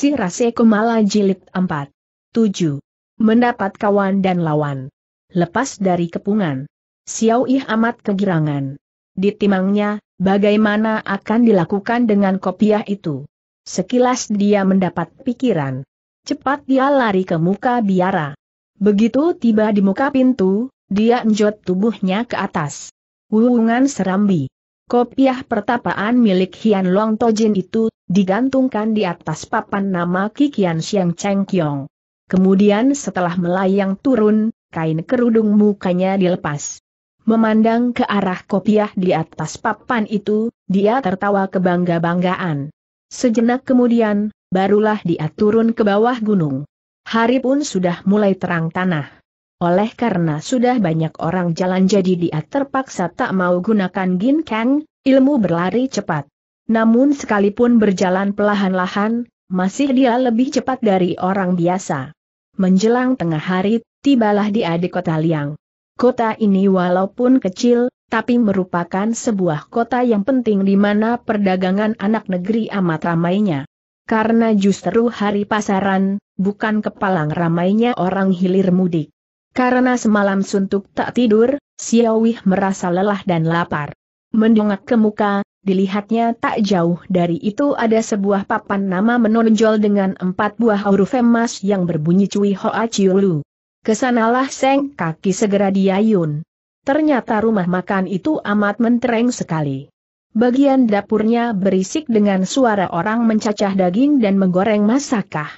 Si Rase Kumala Jilid 4. 7. Mendapat kawan dan lawan. Lepas dari kepungan. Xiao Yi amat kegirangan. Ditimangnya, bagaimana akan dilakukan dengan kopiah itu? Sekilas dia mendapat pikiran. Cepat dia lari ke muka biara. Begitu tiba di muka pintu, dia enjot tubuhnya ke atas. Wuungan serambi. Kopiah pertapaan milik Hian Long Tojin itu digantungkan di atas papan nama Kikian Siang Cheng Kiong. Kemudian setelah melayang turun, kain kerudung mukanya dilepas. Memandang ke arah kopiah di atas papan itu, dia tertawa kebangga-banggaan. Sejenak kemudian, barulah dia turun ke bawah gunung. Hari pun sudah mulai terang tanah. Oleh karena sudah banyak orang jalan jadi dia terpaksa tak mau gunakan ginkang, ilmu berlari cepat. Namun sekalipun berjalan perlahan-lahan, masih dia lebih cepat dari orang biasa. Menjelang tengah hari, tibalah dia di kota Liang. Kota ini walaupun kecil, tapi merupakan sebuah kota yang penting di mana perdagangan anak negeri amat ramainya. Karena justru hari pasaran, bukan kepalang ramainya orang hilir mudik. Karena semalam suntuk tak tidur, Xiaowih merasa lelah dan lapar. Mendongak ke muka, Dilihatnya tak jauh dari itu ada sebuah papan nama menonjol dengan empat buah huruf emas yang berbunyi Cui Hoa Ciulu. Kesanalah seng kaki segera diayun. Ternyata rumah makan itu amat mentereng sekali. Bagian dapurnya berisik dengan suara orang mencacah daging dan menggoreng masakah.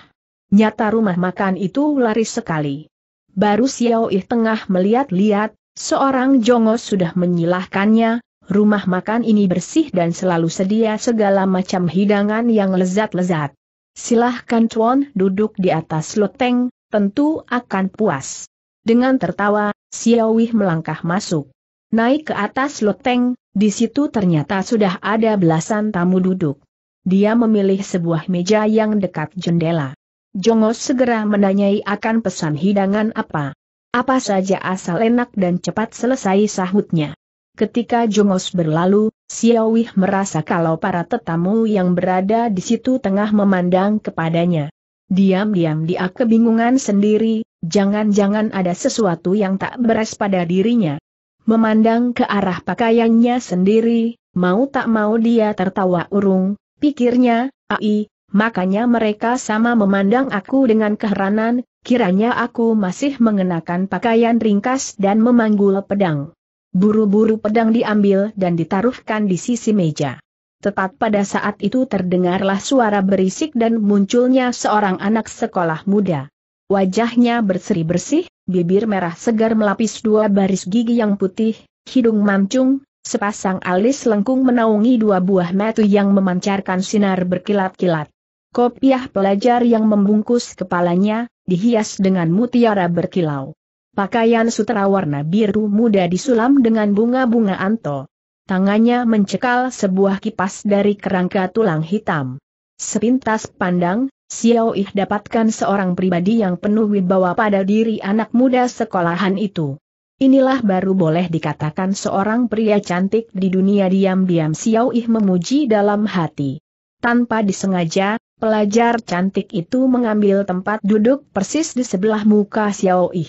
Nyata rumah makan itu laris sekali. Baru Xiao Ih tengah melihat-lihat, seorang jongos sudah menyilahkannya, rumah makan ini bersih dan selalu sedia segala macam hidangan yang lezat-lezat. Silahkan Chuan duduk di atas loteng, tentu akan puas. Dengan tertawa, Xiaowih melangkah masuk. Naik ke atas loteng, di situ ternyata sudah ada belasan tamu duduk. Dia memilih sebuah meja yang dekat jendela. Jongos segera menanyai akan pesan hidangan apa. Apa saja asal enak dan cepat selesai sahutnya. Ketika Jongos berlalu, Xiaowih merasa kalau para tetamu yang berada di situ tengah memandang kepadanya. Diam-diam dia kebingungan sendiri, jangan-jangan ada sesuatu yang tak beres pada dirinya. Memandang ke arah pakaiannya sendiri, mau tak mau dia tertawa urung, pikirnya, ai, makanya mereka sama memandang aku dengan keheranan, kiranya aku masih mengenakan pakaian ringkas dan memanggul pedang. Buru-buru pedang diambil dan ditaruhkan di sisi meja. Tepat pada saat itu terdengarlah suara berisik dan munculnya seorang anak sekolah muda. Wajahnya berseri-bersih, bibir merah segar melapis dua baris gigi yang putih, hidung mancung, Sepasang alis lengkung menaungi dua buah mata yang memancarkan sinar berkilat-kilat. Kopiah pelajar yang membungkus kepalanya, dihias dengan mutiara berkilau. Pakaian sutra warna biru muda disulam dengan bunga-bunga anto. Tangannya mencekal sebuah kipas dari kerangka tulang hitam. Sepintas pandang, Xiao Ih dapatkan seorang pribadi yang penuh wibawa pada diri anak muda sekolahan itu. Inilah baru boleh dikatakan seorang pria cantik di dunia diam-diam Xiao Ih memuji dalam hati. Tanpa disengaja, pelajar cantik itu mengambil tempat duduk persis di sebelah muka Xiao Ih.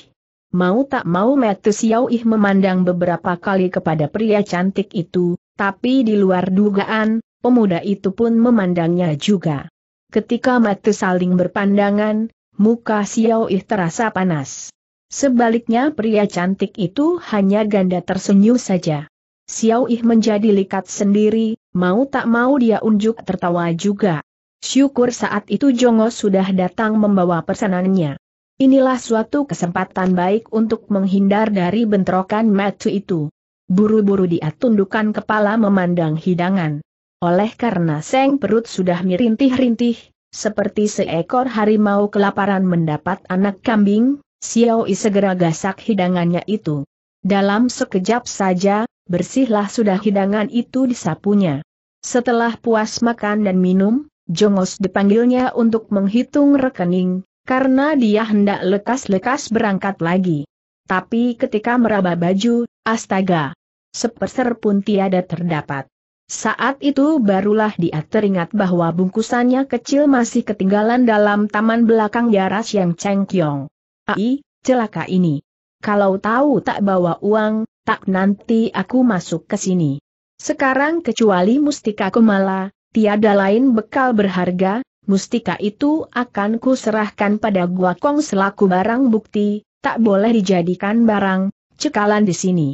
Mau tak mau Metu Xiao Ih memandang beberapa kali kepada pria cantik itu, tapi di luar dugaan, pemuda itu pun memandangnya juga. Ketika Metu saling berpandangan, muka Xiao Ih terasa panas. Sebaliknya pria cantik itu hanya ganda tersenyum saja. Xiao Ih menjadi likat sendiri, mau tak mau dia unjuk tertawa juga. Syukur saat itu Jongo sudah datang membawa pesanannya. Inilah suatu kesempatan baik untuk menghindar dari bentrokan Matthew itu. Buru-buru dia tundukkan kepala memandang hidangan. Oleh karena seng perut sudah mirintih-rintih, seperti seekor harimau kelaparan mendapat anak kambing, Xiao Yi segera gasak hidangannya itu. Dalam sekejap saja, bersihlah sudah hidangan itu disapunya. Setelah puas makan dan minum, Jongos dipanggilnya untuk menghitung rekening, karena dia hendak lekas-lekas berangkat lagi. Tapi ketika meraba baju, astaga, seperser pun tiada terdapat. Saat itu barulah dia teringat bahwa bungkusannya kecil masih ketinggalan dalam taman belakang garas yang cengkyong. Ai, celaka ini. Kalau tahu tak bawa uang, tak nanti aku masuk ke sini. Sekarang kecuali mustika kumala, tiada lain bekal berharga, mustika itu akan kuserahkan pada Gua Kong selaku barang bukti, tak boleh dijadikan barang, cekalan di sini.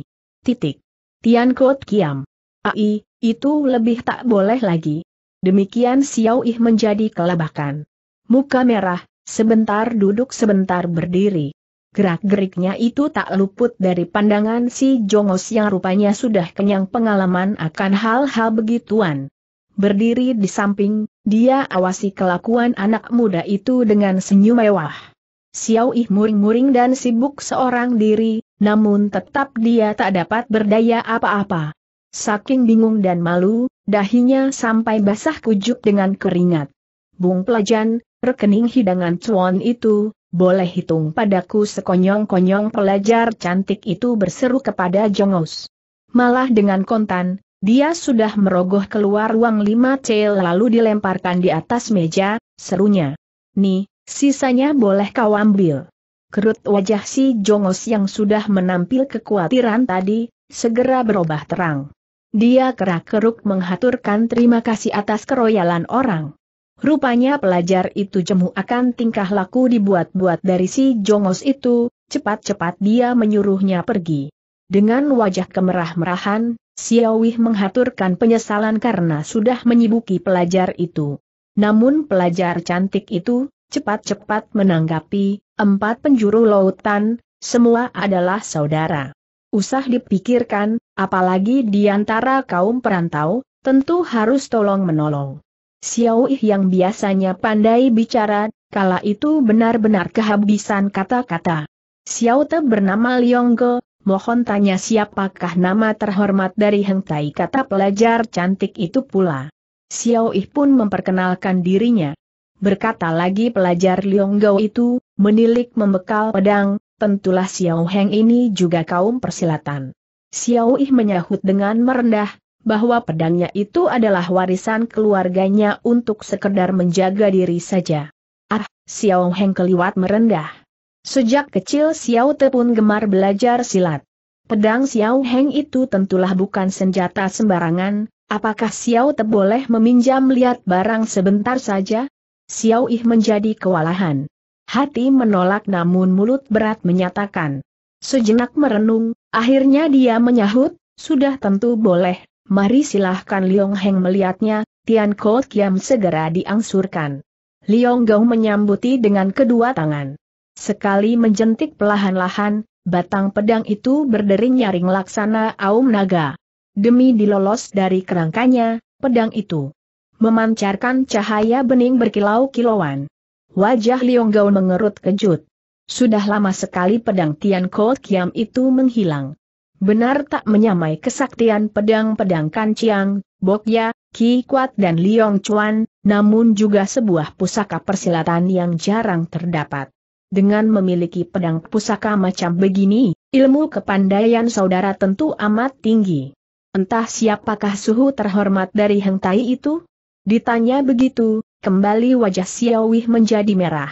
Titik. Tian Kot Kiam. Ai, itu lebih tak boleh lagi. Demikian Xiao Yi menjadi kelabakan. Muka merah, sebentar duduk sebentar berdiri. Gerak-geriknya itu tak luput dari pandangan si Jongos yang rupanya sudah kenyang pengalaman akan hal-hal begituan berdiri di samping, dia awasi kelakuan anak muda itu dengan senyum mewah. Xiao Yi muring-muring dan sibuk seorang diri, namun tetap dia tak dapat berdaya apa-apa. Saking bingung dan malu, dahinya sampai basah kujuk dengan keringat. Bung Pelajan, rekening hidangan cuan itu, boleh hitung padaku sekonyong-konyong pelajar cantik itu berseru kepada Jongos. Malah dengan kontan, dia sudah merogoh keluar uang 5 cel, lalu dilemparkan di atas meja, serunya. Nih, sisanya boleh kau ambil. Kerut wajah si Jongos yang sudah menampil kekhawatiran tadi, segera berubah terang. Dia kerak-keruk menghaturkan terima kasih atas keroyalan orang. Rupanya pelajar itu jemu akan tingkah laku dibuat-buat dari si Jongos itu, cepat-cepat dia menyuruhnya pergi. Dengan wajah kemerah-merahan, Xiaowih menghaturkan penyesalan karena sudah menyibuki pelajar itu. Namun pelajar cantik itu, cepat-cepat menanggapi, empat penjuru lautan, semua adalah saudara. Usah dipikirkan, apalagi di antara kaum perantau, tentu harus tolong-menolong. Xiaowih yang biasanya pandai bicara, kala itu benar-benar kehabisan kata-kata. Xiao Te bernama Ge, mohon tanya siapakah nama terhormat dari Heng Tai kata pelajar cantik itu pula. Xiao Yi pun memperkenalkan dirinya. Berkata lagi pelajar liong Gao itu, menilik membekal pedang, tentulah Xiao Heng ini juga kaum persilatan. Xiao Yi menyahut dengan merendah, bahwa pedangnya itu adalah warisan keluarganya untuk sekedar menjaga diri saja. Ah, Xiao Heng keliwat merendah. Sejak kecil Xiao Te pun gemar belajar silat. Pedang Xiao Heng itu tentulah bukan senjata sembarangan, apakah Xiao Te boleh meminjam lihat barang sebentar saja? Xiao Ih menjadi kewalahan. Hati menolak namun mulut berat menyatakan. Sejenak merenung, akhirnya dia menyahut, sudah tentu boleh, mari silahkan Liong Heng melihatnya, Tian Ko Kiam segera diangsurkan. Liong Gou menyambuti dengan kedua tangan. Sekali menjentik pelahan lahan batang pedang itu berdering nyaring laksana aum naga. Demi dilolos dari kerangkanya, pedang itu memancarkan cahaya bening berkilau-kilauan. Wajah Liong Gao mengerut kejut. Sudah lama sekali pedang Tian Ko Kiam itu menghilang. Benar tak menyamai kesaktian pedang-pedang Kanciang, Bokya, Ki Kuat dan Liong Chuan, namun juga sebuah pusaka persilatan yang jarang terdapat. Dengan memiliki pedang pusaka macam begini, ilmu kepandaian saudara tentu amat tinggi. Entah siapakah suhu terhormat dari Heng Tai itu? Ditanya begitu, kembali wajah Xiaowih menjadi merah.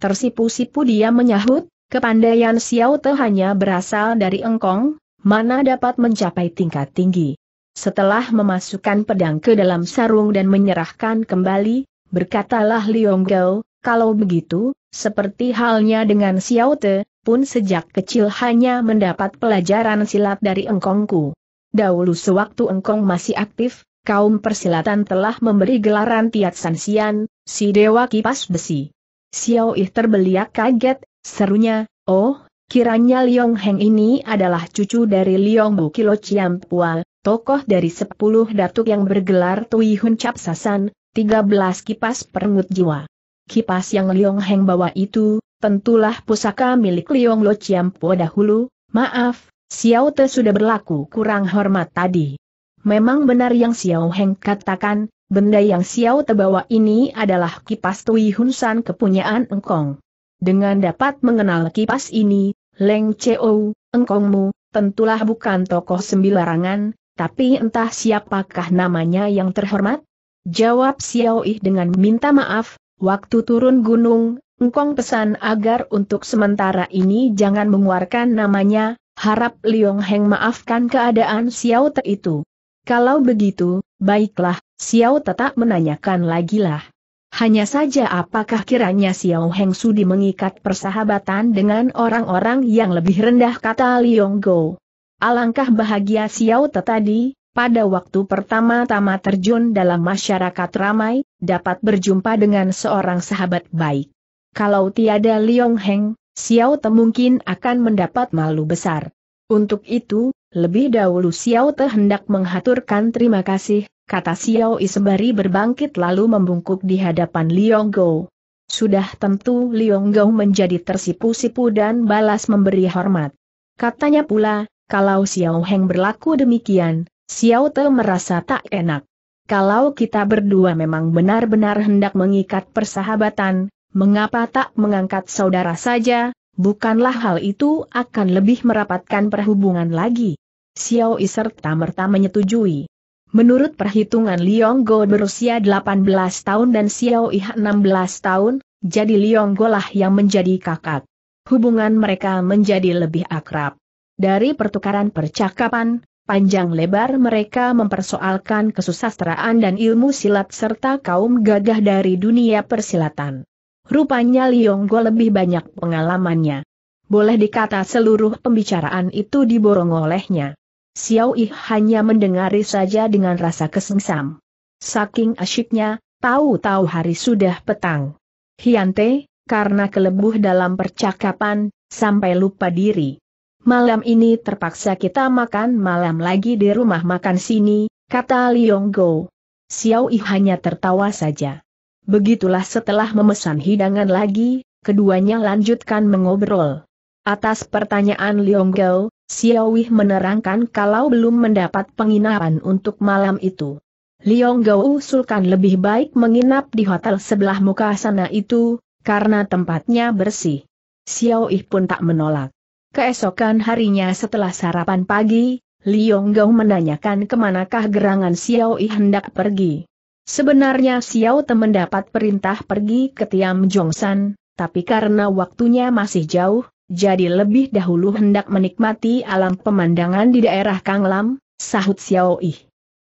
Tersipu-sipu dia menyahut, kepandaian Xiao Te hanya berasal dari engkong, mana dapat mencapai tingkat tinggi. Setelah memasukkan pedang ke dalam sarung dan menyerahkan kembali, berkatalah Liong Gao, kalau begitu, seperti halnya dengan Xiao Te, pun sejak kecil hanya mendapat pelajaran silat dari engkongku. Dahulu sewaktu engkong masih aktif, kaum persilatan telah memberi gelaran Tiat Xian, si Dewa Kipas Besi. Xiao Ih terbeliak kaget, serunya, oh, kiranya Liong Heng ini adalah cucu dari Liong Chiam Pua, tokoh dari sepuluh datuk yang bergelar Tui Hun Cap Sasan, tiga belas kipas perengut jiwa kipas yang Liong Heng bawa itu, tentulah pusaka milik Liong Lo Chiampo dahulu, maaf, Xiao Te sudah berlaku kurang hormat tadi. Memang benar yang Xiao Heng katakan, benda yang Xiao Te bawa ini adalah kipas Tui San kepunyaan Engkong. Dengan dapat mengenal kipas ini, Leng Cheo, Engkongmu, tentulah bukan tokoh sembilarangan, tapi entah siapakah namanya yang terhormat? Jawab Xiao Yi dengan minta maaf, Waktu turun gunung, Engkong pesan agar untuk sementara ini jangan mengeluarkan namanya, harap Liong Heng maafkan keadaan Xiao Te itu. Kalau begitu, baiklah, Xiao Te tak menanyakan lagi lah. Hanya saja apakah kiranya Xiao Heng sudi mengikat persahabatan dengan orang-orang yang lebih rendah kata Liong Go. Alangkah bahagia Xiao Te tadi, pada waktu pertama-tama terjun dalam masyarakat ramai, dapat berjumpa dengan seorang sahabat baik. Kalau tiada Liong Heng, Xiao Te mungkin akan mendapat malu besar. Untuk itu, lebih dahulu Xiao Te hendak menghaturkan terima kasih, kata Xiao Isembari berbangkit lalu membungkuk di hadapan Liong Go. Sudah tentu Liong Go menjadi tersipu-sipu dan balas memberi hormat. Katanya pula, kalau Xiao Heng berlaku demikian, Xiao Te merasa tak enak. Kalau kita berdua memang benar-benar hendak mengikat persahabatan, mengapa tak mengangkat saudara saja, bukanlah hal itu akan lebih merapatkan perhubungan lagi. Xiao Yi serta merta menyetujui. Menurut perhitungan Liong Go berusia 18 tahun dan Xiao I 16 tahun, jadi Liong Go lah yang menjadi kakak. Hubungan mereka menjadi lebih akrab. Dari pertukaran percakapan, Panjang lebar mereka mempersoalkan kesusastraan dan ilmu silat serta kaum gagah dari dunia persilatan. Rupanya Lionggo lebih banyak pengalamannya. Boleh dikata seluruh pembicaraan itu diborong olehnya. Xiao Yi hanya mendengari saja dengan rasa kesengsam. Saking asyiknya, tahu-tahu hari sudah petang. Hiante, karena kelebuh dalam percakapan, sampai lupa diri malam ini terpaksa kita makan malam lagi di rumah makan sini, kata Liong Go. Xiao Yi hanya tertawa saja. Begitulah setelah memesan hidangan lagi, keduanya lanjutkan mengobrol. Atas pertanyaan Liong Go, Xiao Yi menerangkan kalau belum mendapat penginapan untuk malam itu. Liong Go usulkan lebih baik menginap di hotel sebelah muka sana itu, karena tempatnya bersih. Xiao Yi pun tak menolak. Keesokan harinya setelah sarapan pagi, Liong Gao menanyakan kemanakah gerangan Xiao Yi hendak pergi. Sebenarnya Xiao Te mendapat perintah pergi ke Tiam Jongsan, tapi karena waktunya masih jauh, jadi lebih dahulu hendak menikmati alam pemandangan di daerah Kanglam, sahut Xiao Yi.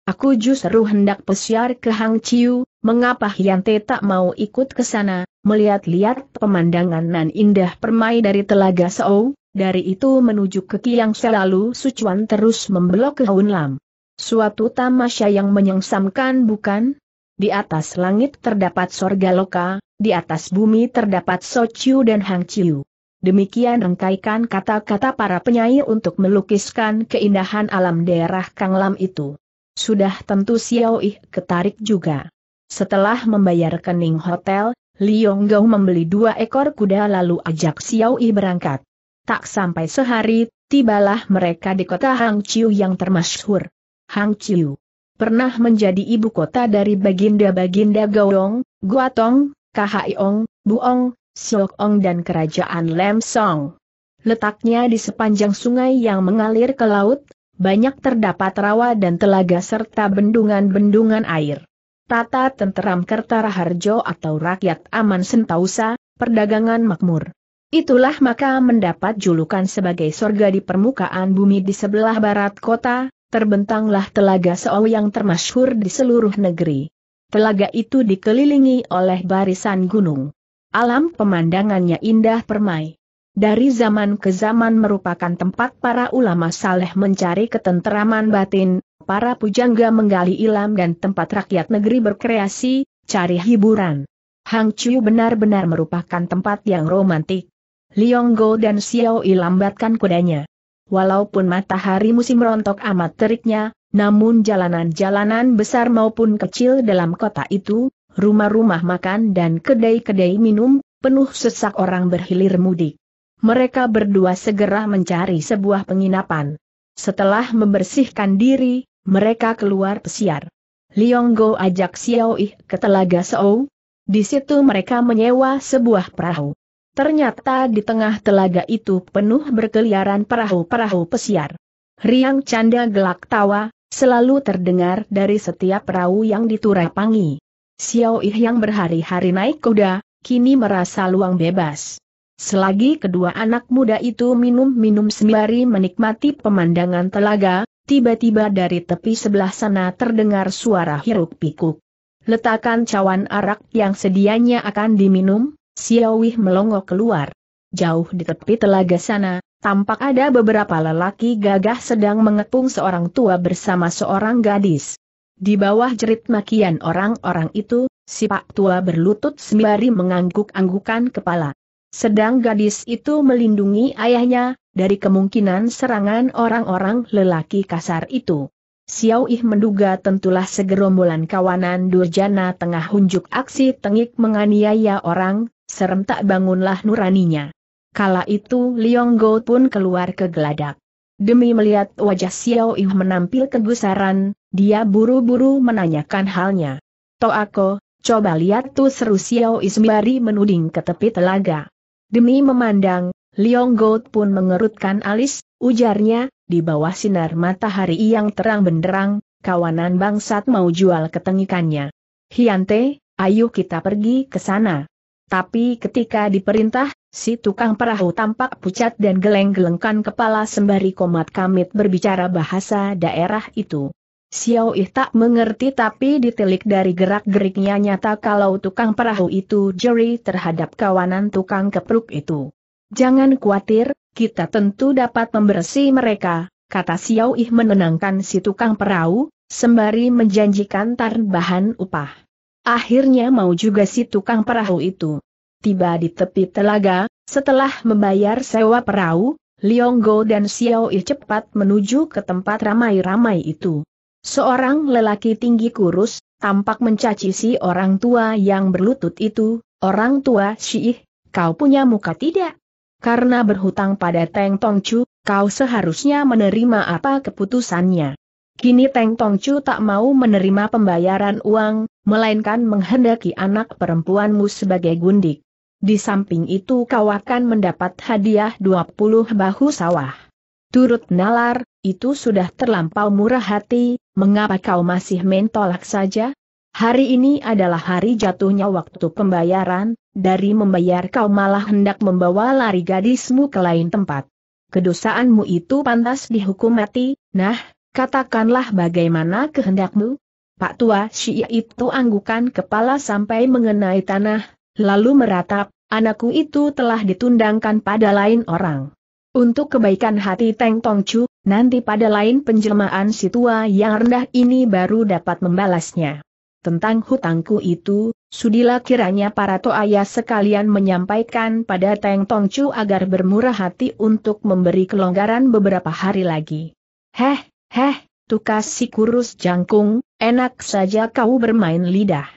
Aku justru hendak pesiar ke Hang Chiu, mengapa Hyante tak mau ikut ke sana, melihat-lihat pemandangan nan indah permai dari telaga Seo? Dari itu menuju ke Kiang Selalu Sucuan terus membelok ke Lam. Suatu tamasya yang menyengsamkan bukan? Di atas langit terdapat sorga loka, di atas bumi terdapat Sochiu dan Hangchiu. Demikian rangkaikan kata-kata para penyair untuk melukiskan keindahan alam daerah Kang Lam itu. Sudah tentu Xiao Yi ketarik juga. Setelah membayar kening hotel, Liong Gao membeli dua ekor kuda lalu ajak Xiao Yi berangkat. Tak sampai sehari, tibalah mereka di kota Chiu yang termasyhur. Chiu pernah menjadi ibu kota dari baginda-baginda Gaodong, Guatong, Kahaiong, Buong, Siokong dan kerajaan Lam Song. Letaknya di sepanjang sungai yang mengalir ke laut, banyak terdapat rawa dan telaga serta bendungan-bendungan air. Tata tenteram Kertara Harjo atau rakyat aman sentausa, perdagangan makmur. Itulah maka mendapat julukan sebagai sorga di permukaan bumi di sebelah barat kota, terbentanglah telaga Seow yang termasyhur di seluruh negeri. Telaga itu dikelilingi oleh barisan gunung. Alam pemandangannya indah permai. Dari zaman ke zaman merupakan tempat para ulama saleh mencari ketenteraman batin, para pujangga menggali ilam dan tempat rakyat negeri berkreasi, cari hiburan. Hang Chiu benar-benar merupakan tempat yang romantik. Liong Go dan Xiao Yi lambatkan kudanya. Walaupun matahari musim rontok amat teriknya, namun jalanan-jalanan besar maupun kecil dalam kota itu, rumah-rumah makan dan kedai-kedai minum, penuh sesak orang berhilir mudik. Mereka berdua segera mencari sebuah penginapan. Setelah membersihkan diri, mereka keluar pesiar. Liong Go ajak Xiao Yi ke Telaga Sou. Di situ mereka menyewa sebuah perahu. Ternyata di tengah telaga itu penuh berkeliaran perahu-perahu pesiar. Riang canda gelak tawa, selalu terdengar dari setiap perahu yang diturapangi. Xiao Yi yang berhari-hari naik kuda, kini merasa luang bebas. Selagi kedua anak muda itu minum-minum sembari menikmati pemandangan telaga, tiba-tiba dari tepi sebelah sana terdengar suara hiruk pikuk. Letakkan cawan arak yang sedianya akan diminum, Xiaowih melongo keluar. Jauh di tepi telaga sana, tampak ada beberapa lelaki gagah sedang mengepung seorang tua bersama seorang gadis. Di bawah jerit makian orang-orang itu, si pak tua berlutut sembari mengangguk-anggukan kepala. Sedang gadis itu melindungi ayahnya, dari kemungkinan serangan orang-orang lelaki kasar itu. Xiao Ih menduga tentulah segerombolan kawanan Durjana tengah hunjuk aksi tengik menganiaya orang, Serem tak bangunlah nuraninya. Kala itu Liong Go pun keluar ke geladak. Demi melihat wajah Xiao Yu menampil kegusaran, dia buru-buru menanyakan halnya. Toako, coba lihat tuh seru Xiao Ismari menuding ke tepi telaga. Demi memandang, Liong Go pun mengerutkan alis, ujarnya, di bawah sinar matahari yang terang benderang, kawanan bangsat mau jual ketengikannya. Hiante, ayo kita pergi ke sana. Tapi ketika diperintah, si tukang perahu tampak pucat dan geleng-gelengkan kepala sembari komat kamit berbicara bahasa daerah itu. Xiao Ih tak mengerti tapi ditilik dari gerak-geriknya nyata kalau tukang perahu itu jeri terhadap kawanan tukang kepruk itu. Jangan khawatir, kita tentu dapat membersih mereka, kata Xiao Ih menenangkan si tukang perahu, sembari menjanjikan tarbahan upah. Akhirnya mau juga si tukang perahu itu. Tiba di tepi telaga, setelah membayar sewa perahu, Lionggo dan Xiao I cepat menuju ke tempat ramai-ramai itu. Seorang lelaki tinggi kurus, tampak mencaci si orang tua yang berlutut itu, orang tua Syih, kau punya muka tidak? Karena berhutang pada Teng Tongcu, kau seharusnya menerima apa keputusannya. Kini Teng Tongcu tak mau menerima pembayaran uang, melainkan menghendaki anak perempuanmu sebagai gundik. Di samping itu kau akan mendapat hadiah 20 bahu sawah. Turut nalar, itu sudah terlampau murah hati, mengapa kau masih mentolak saja? Hari ini adalah hari jatuhnya waktu pembayaran, dari membayar kau malah hendak membawa lari gadismu ke lain tempat. Kedosaanmu itu pantas dihukum mati, nah, Katakanlah bagaimana kehendakmu? Pak Tua Syi itu anggukan kepala sampai mengenai tanah, lalu meratap, anakku itu telah ditundangkan pada lain orang. Untuk kebaikan hati Teng Tong Chu, nanti pada lain penjelmaan si tua yang rendah ini baru dapat membalasnya. Tentang hutangku itu, sudilah kiranya para toaya sekalian menyampaikan pada Teng Tong Chu agar bermurah hati untuk memberi kelonggaran beberapa hari lagi. Heh, Heh, tukas si kurus jangkung, enak saja kau bermain lidah.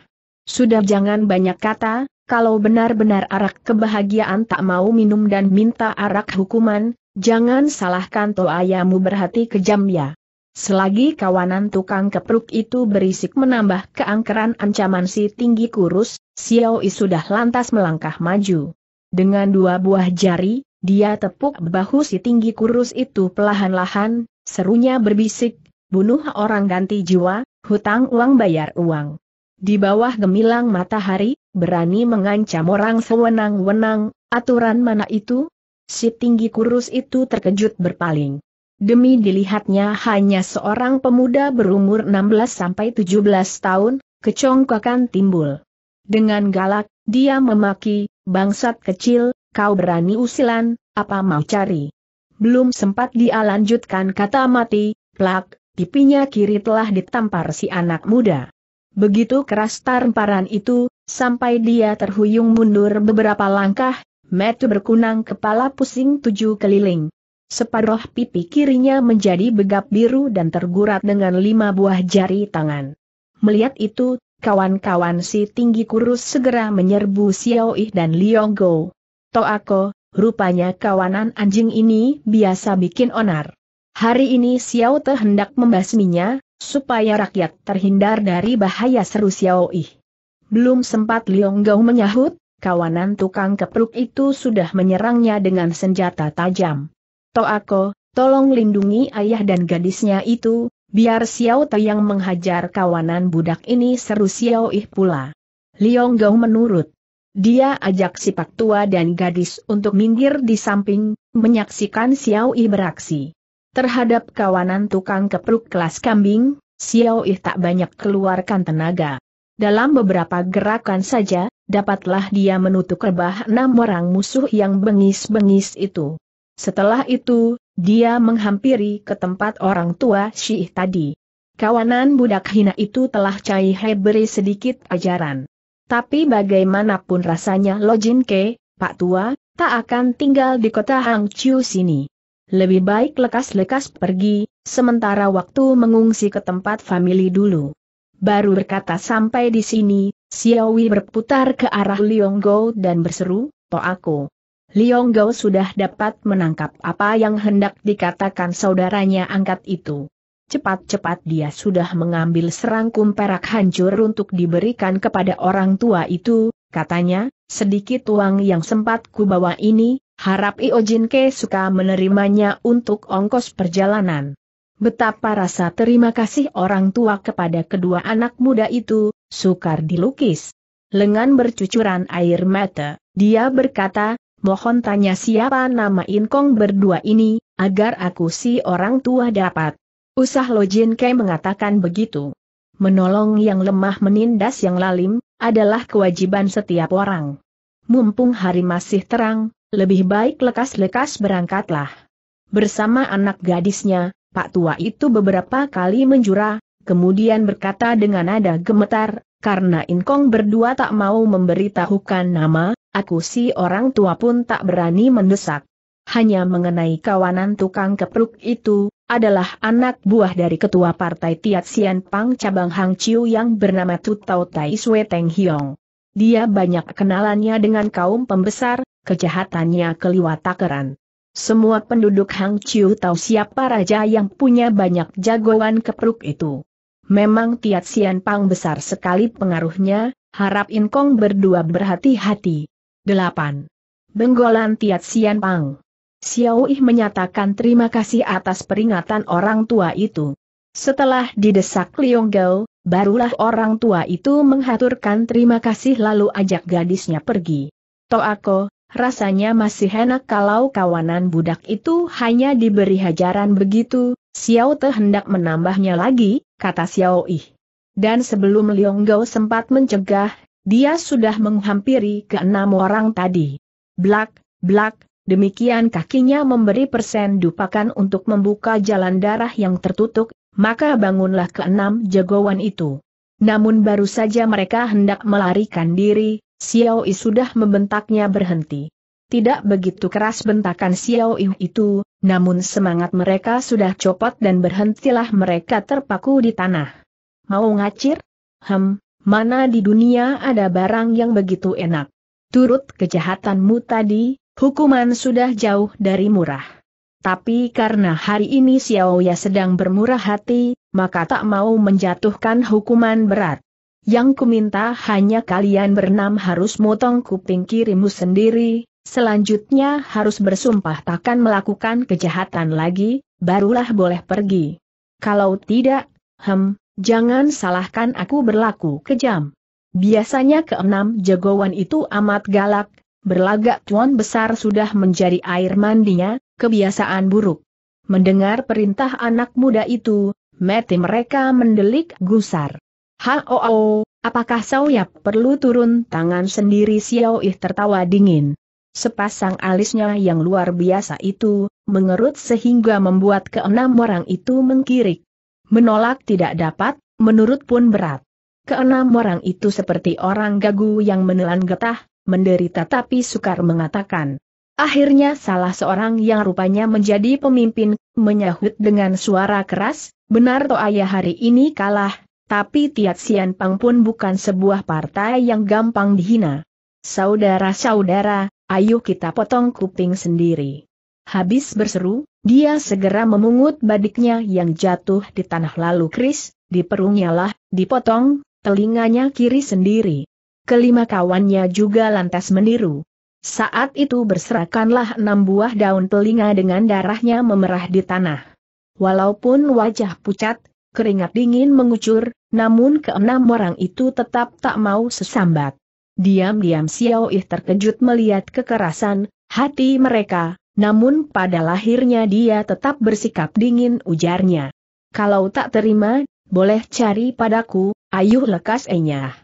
Sudah jangan banyak kata, kalau benar-benar arak kebahagiaan tak mau minum dan minta arak hukuman, jangan salahkan toayamu berhati kejam ya. Selagi kawanan tukang kepruk itu berisik menambah keangkeran ancaman si tinggi kurus, Xiao Yi sudah lantas melangkah maju. Dengan dua buah jari, dia tepuk bahu si tinggi kurus itu pelahan-lahan, serunya berbisik, bunuh orang ganti jiwa, hutang uang bayar uang. Di bawah gemilang matahari, berani mengancam orang sewenang-wenang, aturan mana itu? Si tinggi kurus itu terkejut berpaling. Demi dilihatnya hanya seorang pemuda berumur 16-17 tahun, kecongkakan timbul. Dengan galak, dia memaki, bangsat kecil, kau berani usilan, apa mau cari? Belum sempat dia lanjutkan kata mati, plak, pipinya kiri telah ditampar si anak muda. Begitu keras tamparan itu, sampai dia terhuyung mundur beberapa langkah, Metu berkunang kepala pusing tujuh keliling. Separuh pipi kirinya menjadi begap biru dan tergurat dengan lima buah jari tangan. Melihat itu, kawan-kawan si tinggi kurus segera menyerbu Xiao Yi dan Liong Go. Toako, rupanya kawanan anjing ini biasa bikin onar. Hari ini Xiao Te hendak membasminya, supaya rakyat terhindar dari bahaya seru Xiao Ih. Belum sempat Liong Gao menyahut, kawanan tukang kepruk itu sudah menyerangnya dengan senjata tajam. Toako, tolong lindungi ayah dan gadisnya itu, biar Xiao Te yang menghajar kawanan budak ini seru Xiao Ih pula. Liong Gao menurut. Dia ajak si pak tua dan gadis untuk minggir di samping, menyaksikan Xiao Yi beraksi. Terhadap kawanan tukang kepruk kelas kambing, Xiao Yi tak banyak keluarkan tenaga. Dalam beberapa gerakan saja, dapatlah dia menutup rebah enam orang musuh yang bengis-bengis itu. Setelah itu, dia menghampiri ke tempat orang tua Syih tadi. Kawanan budak hina itu telah Cai beri sedikit ajaran. Tapi bagaimanapun rasanya Lo Jin Ke, Pak Tua, tak akan tinggal di kota Hang Chiu sini. Lebih baik lekas-lekas pergi, sementara waktu mengungsi ke tempat famili dulu. Baru berkata sampai di sini, Xiao Wei berputar ke arah Gou dan berseru, To aku. Gou sudah dapat menangkap apa yang hendak dikatakan saudaranya angkat itu. Cepat-cepat dia sudah mengambil serangkum perak hancur untuk diberikan kepada orang tua itu, katanya, sedikit uang yang sempat kubawa ini, harap Iojin Ke suka menerimanya untuk ongkos perjalanan. Betapa rasa terima kasih orang tua kepada kedua anak muda itu, sukar dilukis. Lengan bercucuran air mata, dia berkata, mohon tanya siapa nama Inkong berdua ini, agar aku si orang tua dapat Usah Lo Jin Kei mengatakan begitu. Menolong yang lemah menindas yang lalim, adalah kewajiban setiap orang. Mumpung hari masih terang, lebih baik lekas-lekas berangkatlah. Bersama anak gadisnya, Pak Tua itu beberapa kali menjura, kemudian berkata dengan nada gemetar, karena Inkong berdua tak mau memberitahukan nama, aku si orang tua pun tak berani mendesak. Hanya mengenai kawanan tukang kepruk itu, adalah anak buah dari ketua partai Tiat Sian Pang cabang Hang Chiu yang bernama Tu Tai Sui Teng Hiong. Dia banyak kenalannya dengan kaum pembesar, kejahatannya keliwat takeran. Semua penduduk Hang Chiu tahu siapa raja yang punya banyak jagoan keperuk itu. Memang Tiat Sian Pang besar sekali pengaruhnya, harap Inkong berdua berhati-hati. 8. Benggolan Tiat Sian Pang Xiao Yi menyatakan terima kasih atas peringatan orang tua itu. Setelah didesak Liong Gao, barulah orang tua itu menghaturkan terima kasih lalu ajak gadisnya pergi. aku, rasanya masih enak kalau kawanan budak itu hanya diberi hajaran begitu, Xiao Te hendak menambahnya lagi, kata Xiao Yi. Dan sebelum Liong Gao sempat mencegah, dia sudah menghampiri keenam orang tadi. Blak, blak, demikian kakinya memberi persen dupakan untuk membuka jalan darah yang tertutup, maka bangunlah keenam jagoan itu. Namun baru saja mereka hendak melarikan diri, Xiao yi sudah membentaknya berhenti. Tidak begitu keras bentakan Xiao yi itu, namun semangat mereka sudah copot dan berhentilah mereka terpaku di tanah. Mau ngacir? Hem, mana di dunia ada barang yang begitu enak? Turut kejahatanmu tadi, Hukuman sudah jauh dari murah. Tapi karena hari ini Xiao Xiaoya sedang bermurah hati, maka tak mau menjatuhkan hukuman berat. Yang kuminta hanya kalian berenam harus motong kuping kirimu sendiri, selanjutnya harus bersumpah takkan melakukan kejahatan lagi, barulah boleh pergi. Kalau tidak, hem, jangan salahkan aku berlaku kejam. Biasanya keenam jagoan itu amat galak, Berlagak cuan besar sudah menjadi air mandinya, kebiasaan buruk. Mendengar perintah anak muda itu, mati mereka mendelik gusar. Hao, apakah Sauyap perlu turun tangan sendiri Xiao Ih tertawa dingin. Sepasang alisnya yang luar biasa itu, mengerut sehingga membuat keenam orang itu mengkirik. Menolak tidak dapat, menurut pun berat. Keenam orang itu seperti orang gagu yang menelan getah, menderita tapi sukar mengatakan. Akhirnya salah seorang yang rupanya menjadi pemimpin, menyahut dengan suara keras, benar to ayah hari ini kalah, tapi Tiat Sian Pang pun bukan sebuah partai yang gampang dihina. Saudara-saudara, ayo kita potong kuping sendiri. Habis berseru, dia segera memungut badiknya yang jatuh di tanah lalu Kris, di lah, dipotong, telinganya kiri sendiri kelima kawannya juga lantas meniru. Saat itu berserakanlah enam buah daun telinga dengan darahnya memerah di tanah. Walaupun wajah pucat, keringat dingin mengucur, namun keenam orang itu tetap tak mau sesambat. Diam-diam Xiao Yi terkejut melihat kekerasan hati mereka, namun pada lahirnya dia tetap bersikap dingin ujarnya. Kalau tak terima, boleh cari padaku, ayuh lekas enyah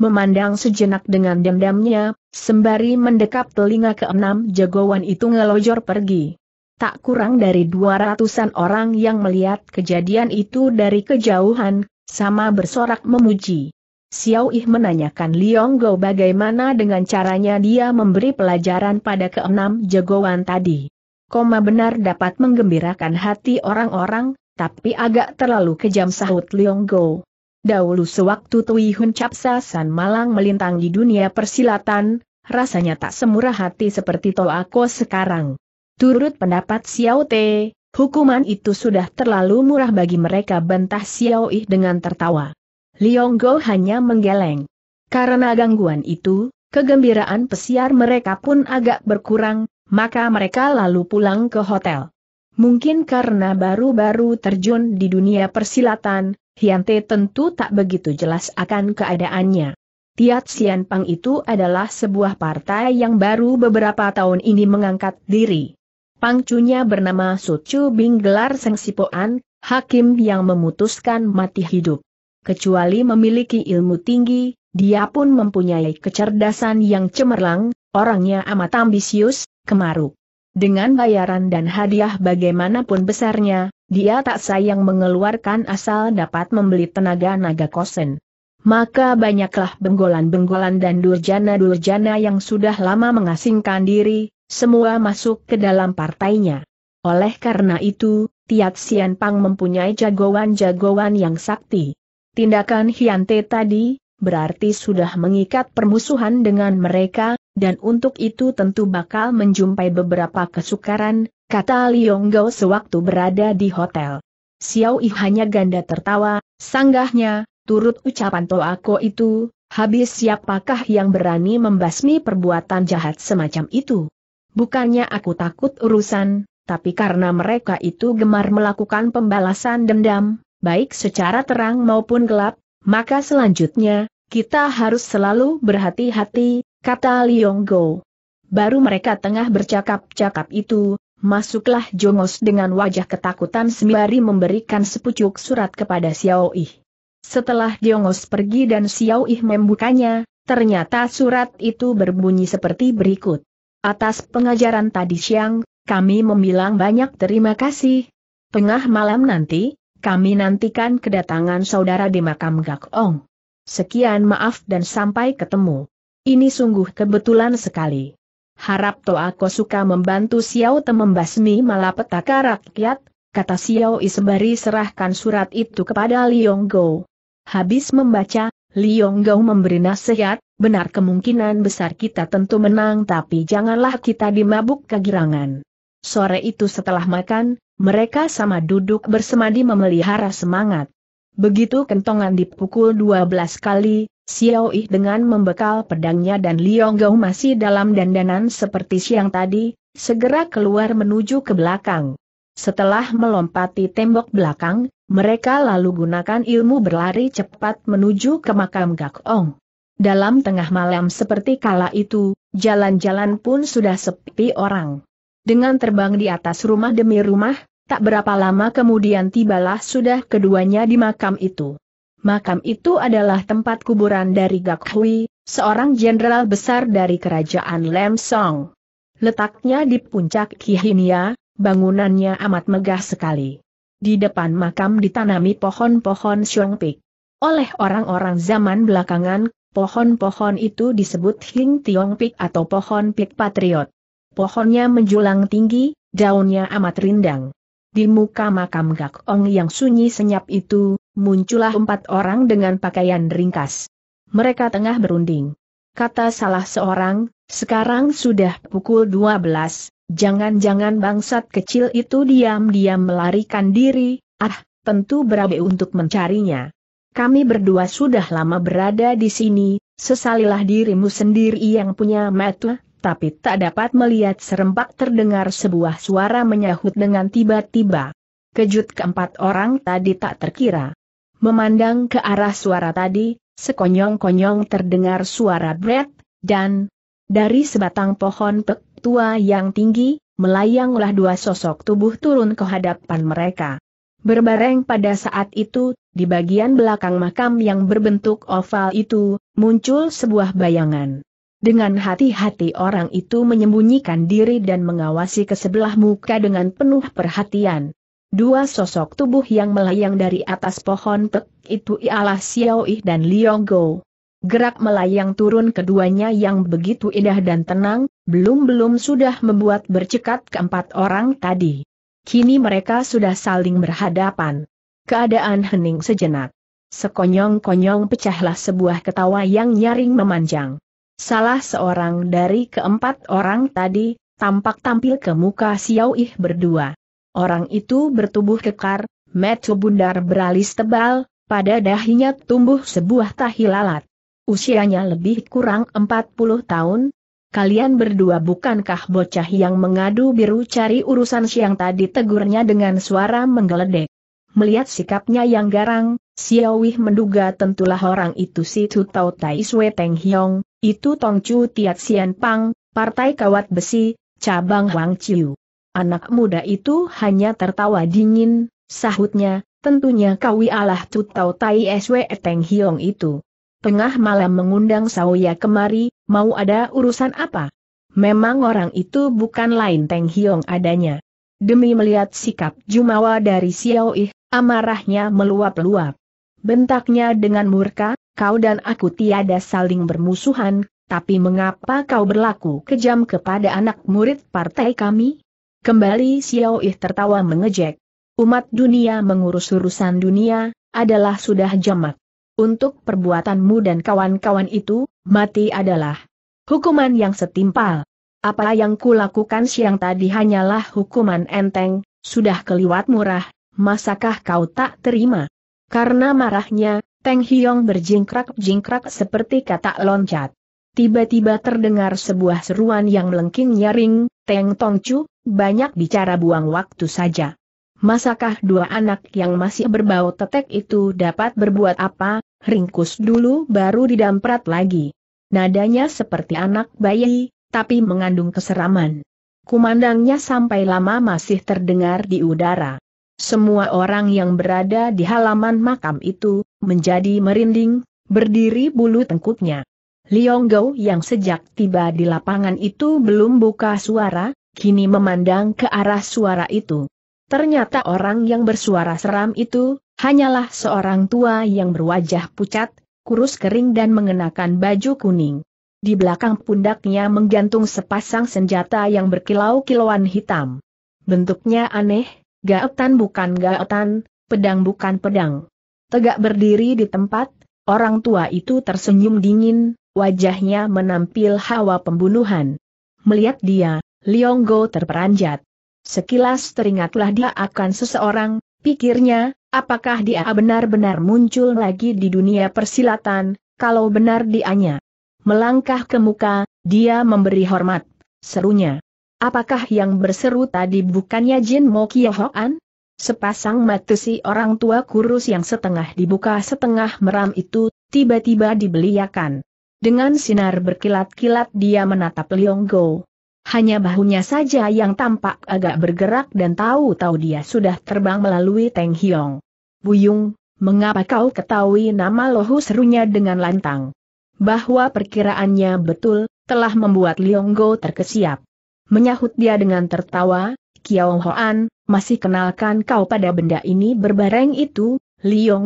memandang sejenak dengan dendamnya, sembari mendekap telinga keenam jagoan itu ngelojor pergi. Tak kurang dari dua ratusan orang yang melihat kejadian itu dari kejauhan, sama bersorak memuji. Xiao Ih menanyakan Liong Go bagaimana dengan caranya dia memberi pelajaran pada keenam jagoan tadi. Koma benar dapat menggembirakan hati orang-orang, tapi agak terlalu kejam sahut Liong Go. Dahulu sewaktu Tui Hun Capsa San Malang melintang di dunia persilatan, rasanya tak semurah hati seperti Toako sekarang. Turut pendapat Xiao Te, hukuman itu sudah terlalu murah bagi mereka bantah Xiao Yi dengan tertawa. Liong Go hanya menggeleng. Karena gangguan itu, kegembiraan pesiar mereka pun agak berkurang, maka mereka lalu pulang ke hotel. Mungkin karena baru-baru terjun di dunia persilatan, Hyante tentu tak begitu jelas akan keadaannya. Tiat Sian Pang itu adalah sebuah partai yang baru beberapa tahun ini mengangkat diri. Pangcunya bernama Sucu Bing gelar Seng Sipoan, hakim yang memutuskan mati hidup. Kecuali memiliki ilmu tinggi, dia pun mempunyai kecerdasan yang cemerlang, orangnya amat ambisius, kemaruk. Dengan bayaran dan hadiah bagaimanapun besarnya, dia tak sayang mengeluarkan asal dapat membeli tenaga naga kosen. Maka banyaklah benggolan-benggolan dan durjana-durjana yang sudah lama mengasingkan diri, semua masuk ke dalam partainya. Oleh karena itu, Tiat Sian Pang mempunyai jagoan-jagoan yang sakti. Tindakan Hyante tadi, berarti sudah mengikat permusuhan dengan mereka, dan untuk itu tentu bakal menjumpai beberapa kesukaran, kata Liong Gao sewaktu berada di hotel. Xiao Yi hanya ganda tertawa, sanggahnya, turut ucapan Toako itu, habis siapakah yang berani membasmi perbuatan jahat semacam itu? Bukannya aku takut urusan, tapi karena mereka itu gemar melakukan pembalasan dendam, baik secara terang maupun gelap, maka selanjutnya, kita harus selalu berhati-hati, kata Liong Gao. Baru mereka tengah bercakap-cakap itu, Masuklah Jongos dengan wajah ketakutan sembari memberikan sepucuk surat kepada Xiao Yi. Setelah Jongos pergi dan Xiao Yi membukanya, ternyata surat itu berbunyi seperti berikut. Atas pengajaran tadi siang, kami membilang banyak terima kasih. Tengah malam nanti, kami nantikan kedatangan saudara di makam Gak Ong. Sekian maaf dan sampai ketemu. Ini sungguh kebetulan sekali harap Toako suka membantu Xiao Te membasmi malapetaka rakyat, kata Xiao Isbari serahkan surat itu kepada Liong Go. Habis membaca, Liong Go memberi nasihat, benar kemungkinan besar kita tentu menang tapi janganlah kita dimabuk kegirangan. Sore itu setelah makan, mereka sama duduk bersemadi memelihara semangat. Begitu kentongan dipukul 12 kali, Xiao Yi dengan membekal pedangnya dan Liong Gao masih dalam dandanan seperti siang tadi, segera keluar menuju ke belakang. Setelah melompati tembok belakang, mereka lalu gunakan ilmu berlari cepat menuju ke makam Gak Ong. Dalam tengah malam seperti kala itu, jalan-jalan pun sudah sepi orang. Dengan terbang di atas rumah demi rumah, tak berapa lama kemudian tibalah sudah keduanya di makam itu makam itu adalah tempat kuburan dari Gak Hui, seorang jenderal besar dari kerajaan Lam Song. Letaknya di puncak Kihinia, ya, bangunannya amat megah sekali. Di depan makam ditanami pohon-pohon Pik. Oleh orang-orang zaman belakangan, pohon-pohon itu disebut Hing Pik atau pohon pik patriot. Pohonnya menjulang tinggi, daunnya amat rindang. Di muka makam Gak Gakong yang sunyi senyap itu, muncullah empat orang dengan pakaian ringkas. Mereka tengah berunding. Kata salah seorang, sekarang sudah pukul 12, jangan-jangan bangsat kecil itu diam-diam melarikan diri, ah, tentu berabe untuk mencarinya. Kami berdua sudah lama berada di sini, sesalilah dirimu sendiri yang punya mata, tapi tak dapat melihat serempak terdengar sebuah suara menyahut dengan tiba-tiba. Kejut keempat orang tadi tak terkira. Memandang ke arah suara tadi, sekonyong-konyong terdengar suara bret, dan dari sebatang pohon pek tua yang tinggi, melayanglah dua sosok tubuh turun ke hadapan mereka. Berbareng pada saat itu, di bagian belakang makam yang berbentuk oval itu, muncul sebuah bayangan. Dengan hati-hati orang itu menyembunyikan diri dan mengawasi ke sebelah muka dengan penuh perhatian. Dua sosok tubuh yang melayang dari atas pohon pek itu ialah Xiao Yi dan Liong Go. Gerak melayang turun keduanya yang begitu indah dan tenang, belum-belum sudah membuat bercekat keempat orang tadi. Kini mereka sudah saling berhadapan. Keadaan hening sejenak. Sekonyong-konyong pecahlah sebuah ketawa yang nyaring memanjang. Salah seorang dari keempat orang tadi, tampak tampil ke muka Xiao Yi berdua. Orang itu bertubuh kekar, metu bundar beralis tebal, pada dahinya tumbuh sebuah tahi lalat. Usianya lebih kurang 40 tahun. Kalian berdua bukankah bocah yang mengadu biru cari urusan siang tadi tegurnya dengan suara menggeledek. Melihat sikapnya yang garang, Xiao Wei menduga tentulah orang itu si Tu Tao Tai Sui Teng Hiong, itu tong chu Tiat Sian Pang, Partai Kawat Besi, Cabang Wang Chiu. Anak muda itu hanya tertawa dingin, sahutnya, tentunya kawi ialah Cutau Tai Swe Teng Hiong itu. Tengah malam mengundang Saoya kemari, mau ada urusan apa? Memang orang itu bukan lain Teng Hiong adanya. Demi melihat sikap Jumawa dari Xiao Ih, amarahnya meluap-luap. Bentaknya dengan murka, kau dan aku tiada saling bermusuhan, tapi mengapa kau berlaku kejam kepada anak murid partai kami? Kembali Xiao Yi tertawa mengejek. Umat dunia mengurus urusan dunia, adalah sudah jamak. Untuk perbuatanmu dan kawan-kawan itu, mati adalah hukuman yang setimpal. Apa yang kulakukan siang tadi hanyalah hukuman enteng, sudah keliwat murah, masakah kau tak terima? Karena marahnya, Teng Hiong berjingkrak-jingkrak seperti kata loncat. Tiba-tiba terdengar sebuah seruan yang melengking nyaring, Teng Tongcu, banyak bicara buang waktu saja. Masakah dua anak yang masih berbau tetek itu dapat berbuat apa, ringkus dulu baru didamprat lagi. Nadanya seperti anak bayi, tapi mengandung keseraman. Kumandangnya sampai lama masih terdengar di udara. Semua orang yang berada di halaman makam itu, menjadi merinding, berdiri bulu tengkuknya. Liong Gou yang sejak tiba di lapangan itu belum buka suara, kini memandang ke arah suara itu. Ternyata orang yang bersuara seram itu, hanyalah seorang tua yang berwajah pucat, kurus kering dan mengenakan baju kuning. Di belakang pundaknya menggantung sepasang senjata yang berkilau-kilauan hitam. Bentuknya aneh, gaetan bukan gaetan, pedang bukan pedang. Tegak berdiri di tempat, orang tua itu tersenyum dingin, wajahnya menampil hawa pembunuhan. Melihat dia, Lionggo terperanjat. Sekilas teringatlah dia akan seseorang, pikirnya, apakah dia benar-benar muncul lagi di dunia persilatan, kalau benar dianya. Melangkah ke muka, dia memberi hormat, serunya. Apakah yang berseru tadi bukannya Jin Mo Hoan? Sepasang mata si orang tua kurus yang setengah dibuka setengah meram itu, tiba-tiba dibeliakan. Dengan sinar berkilat-kilat dia menatap Liong Go. Hanya bahunya saja yang tampak agak bergerak dan tahu-tahu dia sudah terbang melalui Teng Hiong. Buyung, mengapa kau ketahui nama lohu serunya dengan lantang? Bahwa perkiraannya betul, telah membuat Go terkesiap. Menyahut dia dengan tertawa, Kiao Hoan, masih kenalkan kau pada benda ini berbareng itu,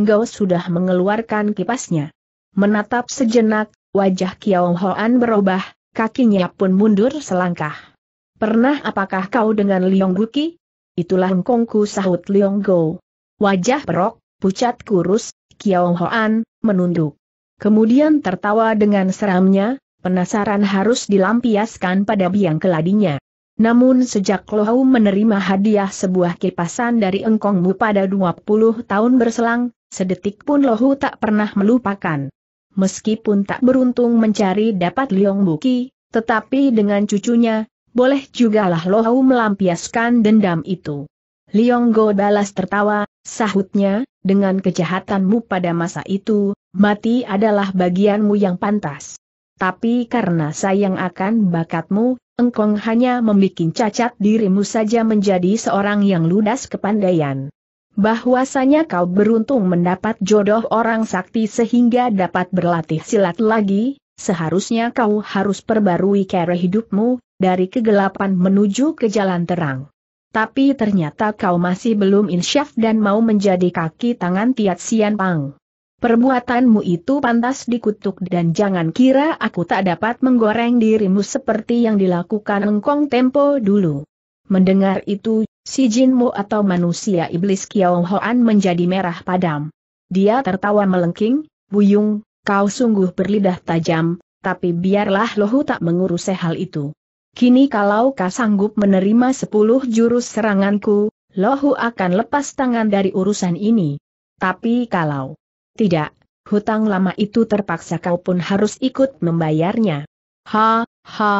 Go sudah mengeluarkan kipasnya. Menatap sejenak, wajah Kiao Hoan berubah, kakinya pun mundur selangkah. Pernah apakah kau dengan Liong Guki? Itulah engkongku sahut Liong Go. Wajah perok, pucat kurus, Kiao Hoan, menunduk. Kemudian tertawa dengan seramnya, penasaran harus dilampiaskan pada biang keladinya. Namun sejak Lohau menerima hadiah sebuah kipasan dari engkongmu pada 20 tahun berselang, sedetik pun Lohau tak pernah melupakan meskipun tak beruntung mencari dapat Liong Buki, tetapi dengan cucunya, boleh jugalah Lohau melampiaskan dendam itu. Liong Go balas tertawa, sahutnya, dengan kejahatanmu pada masa itu, mati adalah bagianmu yang pantas. Tapi karena sayang akan bakatmu, engkong hanya membuat cacat dirimu saja menjadi seorang yang ludas kepandaian bahwasanya kau beruntung mendapat jodoh orang sakti sehingga dapat berlatih silat lagi, seharusnya kau harus perbarui cara hidupmu, dari kegelapan menuju ke jalan terang. Tapi ternyata kau masih belum insyaf dan mau menjadi kaki tangan Tiat Sian Pang. Perbuatanmu itu pantas dikutuk dan jangan kira aku tak dapat menggoreng dirimu seperti yang dilakukan engkong tempo dulu. Mendengar itu, si Jinmu atau manusia iblis Kiao Hoan menjadi merah padam. Dia tertawa melengking, Buyung, kau sungguh berlidah tajam, tapi biarlah lohu tak mengurusi hal itu. Kini kalau kau sanggup menerima sepuluh jurus seranganku, lohu akan lepas tangan dari urusan ini. Tapi kalau tidak, hutang lama itu terpaksa kau pun harus ikut membayarnya. Ha, ha,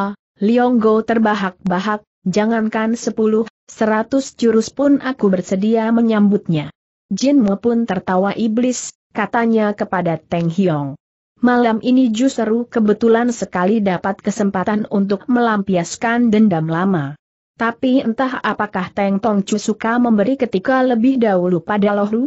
Go terbahak-bahak, Jangankan sepuluh, seratus jurus pun aku bersedia menyambutnya. Jin Mo pun tertawa iblis, katanya kepada Teng Hiong. Malam ini justru kebetulan sekali dapat kesempatan untuk melampiaskan dendam lama. Tapi entah apakah Teng Tong Chu suka memberi ketika lebih dahulu pada loh Lohru?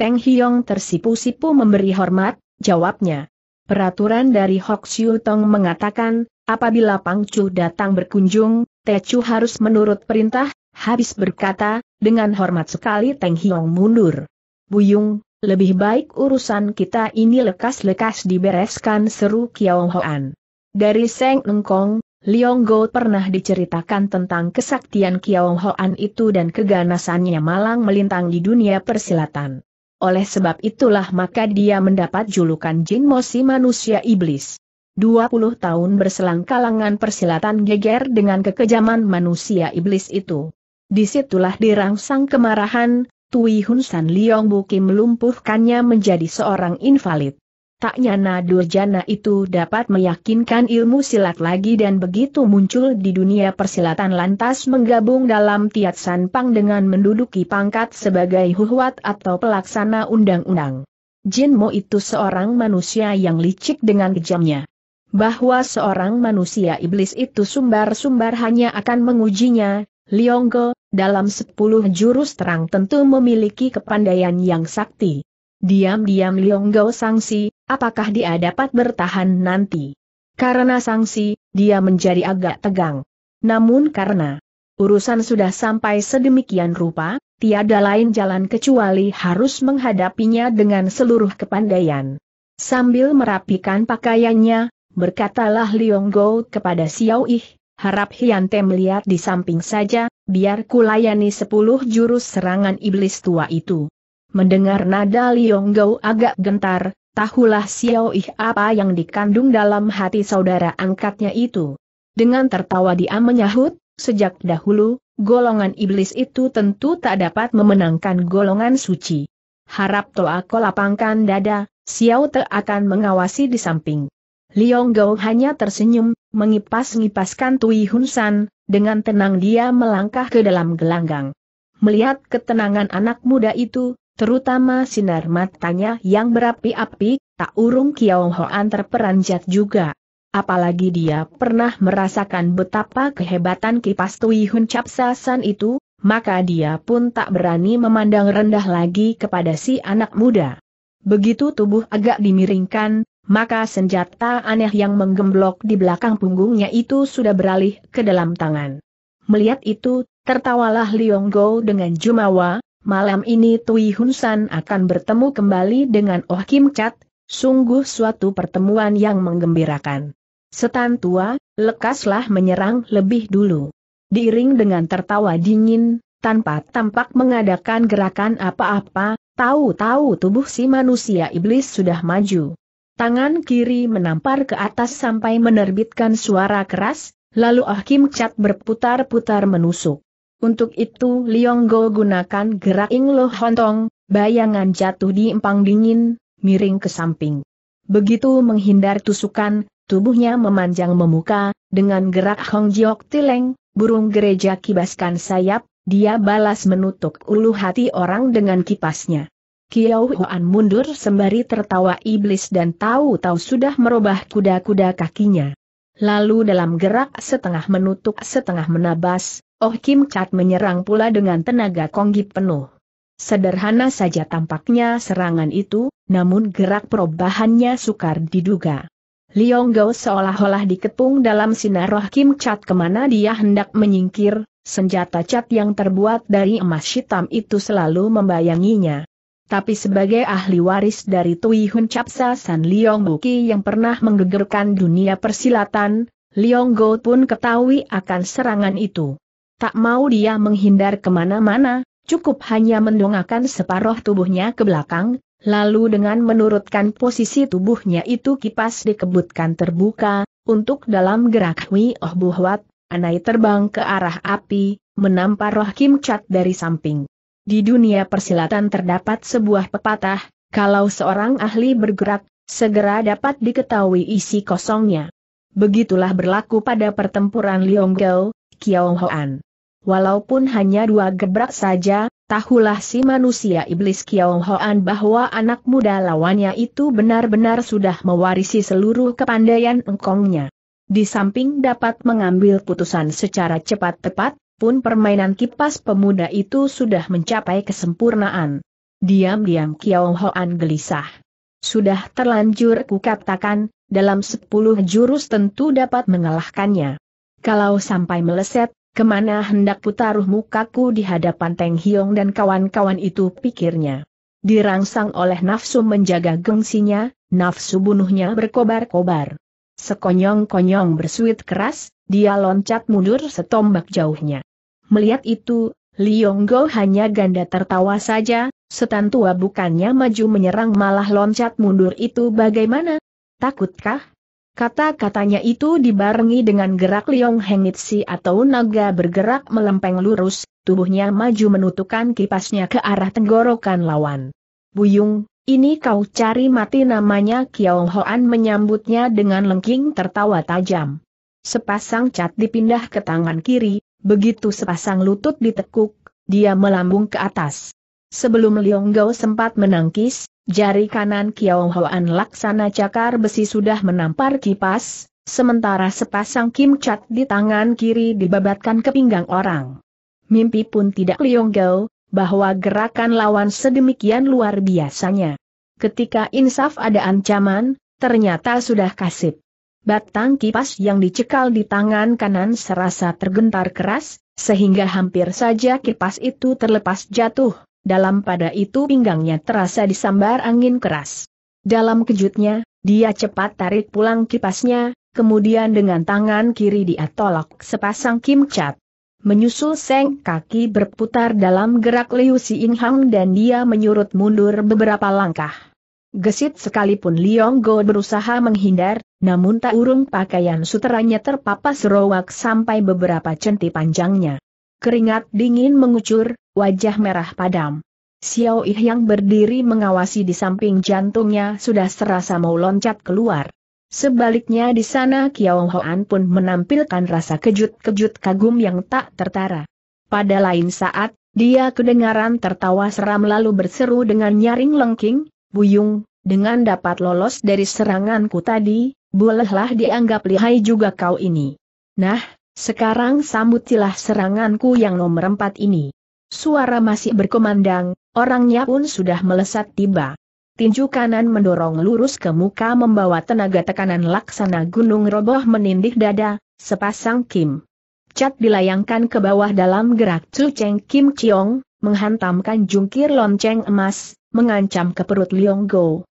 Teng Hiong tersipu-sipu memberi hormat, jawabnya. Peraturan dari Hok Siu Tong mengatakan, apabila Pang Chu datang berkunjung, Tecu harus menurut perintah, habis berkata, dengan hormat sekali Teng Hiong mundur. Buyung, lebih baik urusan kita ini lekas-lekas dibereskan seru Kiao Hoan. Dari Seng Engkong, Liong Go pernah diceritakan tentang kesaktian Kiao Hoan itu dan keganasannya malang melintang di dunia persilatan. Oleh sebab itulah maka dia mendapat julukan Jin Mosi manusia iblis. 20 tahun berselang kalangan persilatan geger dengan kekejaman manusia iblis itu. Disitulah dirangsang kemarahan, Tui Hun San Liong Buki melumpuhkannya menjadi seorang invalid. Tak nyana Durjana itu dapat meyakinkan ilmu silat lagi dan begitu muncul di dunia persilatan lantas menggabung dalam Tiat San Pang dengan menduduki pangkat sebagai huhuat atau pelaksana undang-undang. Jin Mo itu seorang manusia yang licik dengan kejamnya bahwa seorang manusia iblis itu sumbar-sumbar hanya akan mengujinya, Liongko, dalam sepuluh jurus terang tentu memiliki kepandaian yang sakti. Diam-diam Lionggo sangsi, apakah dia dapat bertahan nanti? Karena sangsi, dia menjadi agak tegang. Namun karena urusan sudah sampai sedemikian rupa, tiada lain jalan kecuali harus menghadapinya dengan seluruh kepandaian. Sambil merapikan pakaiannya, Berkatalah Liong Go kepada Xiao Ih, harap Hian Tem lihat di samping saja, biar kulayani sepuluh jurus serangan iblis tua itu. Mendengar nada Liong Go agak gentar, tahulah Xiao Ih apa yang dikandung dalam hati saudara angkatnya itu. Dengan tertawa dia menyahut, sejak dahulu, golongan iblis itu tentu tak dapat memenangkan golongan suci. Harap Toa lapangkan dada, Xiao Te akan mengawasi di samping. Liong Gao hanya tersenyum, mengipas-ngipaskan Tui Hun San, dengan tenang dia melangkah ke dalam gelanggang. Melihat ketenangan anak muda itu, terutama sinar matanya yang berapi-api, tak urung Kiao Hoan terperanjat juga. Apalagi dia pernah merasakan betapa kehebatan kipas Tui Hun san itu, maka dia pun tak berani memandang rendah lagi kepada si anak muda. Begitu tubuh agak dimiringkan, maka senjata aneh yang menggemblok di belakang punggungnya itu sudah beralih ke dalam tangan. Melihat itu, tertawalah Liong Go dengan jumawa, malam ini Tui Hun San akan bertemu kembali dengan Oh Kim Chat, sungguh suatu pertemuan yang menggembirakan. Setan tua, lekaslah menyerang lebih dulu. Diiring dengan tertawa dingin, tanpa tampak mengadakan gerakan apa-apa, tahu-tahu tubuh si manusia iblis sudah maju. Tangan kiri menampar ke atas sampai menerbitkan suara keras, lalu Ah Kim Chat berputar-putar menusuk. Untuk itu Liong Go gunakan gerak Ing Lo Hontong, bayangan jatuh di empang dingin, miring ke samping. Begitu menghindar tusukan, tubuhnya memanjang memuka, dengan gerak Hong Jiok Tileng, burung gereja kibaskan sayap, dia balas menutup ulu hati orang dengan kipasnya. Kiau Huan mundur sembari tertawa iblis dan tahu-tahu sudah merubah kuda-kuda kakinya. Lalu dalam gerak setengah menutup setengah menabas, Oh Kim Chat menyerang pula dengan tenaga konggi penuh. Sederhana saja tampaknya serangan itu, namun gerak perubahannya sukar diduga. Liong Gao seolah-olah dikepung dalam sinar roh Kim Chat kemana dia hendak menyingkir, senjata cat yang terbuat dari emas hitam itu selalu membayanginya tapi sebagai ahli waris dari Tui Hun Capsa San Leong Buki yang pernah menggegerkan dunia persilatan, Leong Go pun ketahui akan serangan itu. Tak mau dia menghindar kemana-mana, cukup hanya mendongakkan separuh tubuhnya ke belakang, lalu dengan menurutkan posisi tubuhnya itu kipas dikebutkan terbuka, untuk dalam gerak Hui Oh Buhwat, Anai terbang ke arah api, menampar Roh Kim Chat dari samping. Di dunia persilatan terdapat sebuah pepatah, kalau seorang ahli bergerak, segera dapat diketahui isi kosongnya. Begitulah berlaku pada pertempuran Lionggo, Kiaohoan. Walaupun hanya dua gebrak saja, tahulah si manusia iblis Kiaohoan bahwa anak muda lawannya itu benar-benar sudah mewarisi seluruh kepandaian engkongnya. Di samping dapat mengambil putusan secara cepat tepat, pun permainan kipas pemuda itu sudah mencapai kesempurnaan. Diam-diam Kiao Hoan gelisah. Sudah terlanjur kukatakan, dalam sepuluh jurus tentu dapat mengalahkannya. Kalau sampai meleset, Kemana hendak putaruh mukaku di hadapan Teng Hiong dan kawan-kawan itu pikirnya. Dirangsang oleh nafsu menjaga gengsinya, nafsu bunuhnya berkobar-kobar. Sekonyong-konyong bersuit keras, dia loncat mundur setombak jauhnya. Melihat itu, Liyonggo hanya ganda tertawa saja, setan tua bukannya maju menyerang malah loncat mundur itu bagaimana? Takutkah? Kata-katanya itu dibarengi dengan gerak Liong Hengitsi atau naga bergerak melempeng lurus, tubuhnya maju menutupkan kipasnya ke arah tenggorokan lawan. Buyung, ini kau cari mati namanya Kiao Hoan menyambutnya dengan lengking tertawa tajam. Sepasang cat dipindah ke tangan kiri, Begitu sepasang lutut ditekuk, dia melambung ke atas. Sebelum Liong Gao sempat menangkis, jari kanan Kiao Hoan laksana cakar besi sudah menampar kipas, sementara sepasang Kim cat di tangan kiri dibabatkan ke pinggang orang. Mimpi pun tidak Liong Gao, bahwa gerakan lawan sedemikian luar biasanya. Ketika insaf ada ancaman, ternyata sudah kasip. Batang kipas yang dicekal di tangan kanan serasa tergentar keras, sehingga hampir saja kipas itu terlepas jatuh. Dalam pada itu pinggangnya terasa disambar angin keras. Dalam kejutnya, dia cepat tarik pulang kipasnya, kemudian dengan tangan kiri dia tolak sepasang kimcat. Menyusul seng kaki berputar dalam gerak Liu Xing Hang dan dia menyurut mundur beberapa langkah. Gesit sekalipun Liong Go berusaha menghindar, namun tak urung pakaian suteranya terpapas rowak sampai beberapa centi panjangnya. Keringat dingin mengucur, wajah merah padam. Xiao Yi yang berdiri mengawasi di samping jantungnya sudah serasa mau loncat keluar. Sebaliknya di sana Kiao Hoan pun menampilkan rasa kejut-kejut kagum yang tak tertara. Pada lain saat, dia kedengaran tertawa seram lalu berseru dengan nyaring lengking, Buyung, dengan dapat lolos dari seranganku tadi, Bolehlah dianggap lihai juga kau ini. Nah, sekarang sambutilah seranganku yang nomor empat ini. Suara masih berkumandang, orangnya pun sudah melesat tiba. Tinju kanan mendorong lurus ke muka membawa tenaga tekanan laksana gunung roboh menindih dada, sepasang Kim. Cat dilayangkan ke bawah dalam gerak cuceng Kim Chiong, menghantamkan jungkir lonceng emas, mengancam ke perut Liong Go.